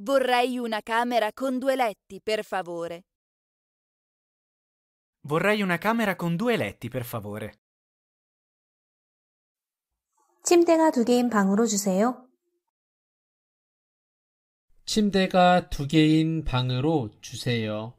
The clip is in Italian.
Vorrei una camera con due letti, per favore. Vorrei una camera con due letti, per favore. 침대가 두 개인 방으로 주세요. 침대가 두 개인 방으로 주세요.